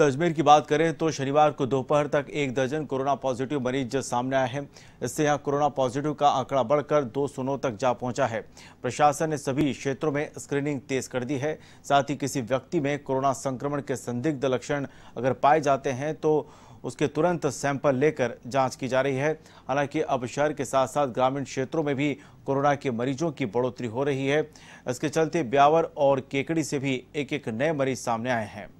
अजमेर की बात करें तो शनिवार को दोपहर तक एक दर्जन कोरोना पॉजिटिव मरीज सामने आए हैं इससे यहां कोरोना पॉजिटिव का आंकड़ा बढ़कर दो सौ तक जा पहुंचा है प्रशासन ने सभी क्षेत्रों में स्क्रीनिंग तेज कर दी है साथ ही किसी व्यक्ति में कोरोना संक्रमण के संदिग्ध लक्षण अगर पाए जाते हैं तो उसके तुरंत सैंपल लेकर जाँच की जा रही है हालांकि अब शहर के साथ साथ ग्रामीण क्षेत्रों में भी कोरोना के मरीजों की बढ़ोतरी हो रही है इसके चलते ब्यावर और केकड़ी से भी एक एक नए मरीज सामने आए हैं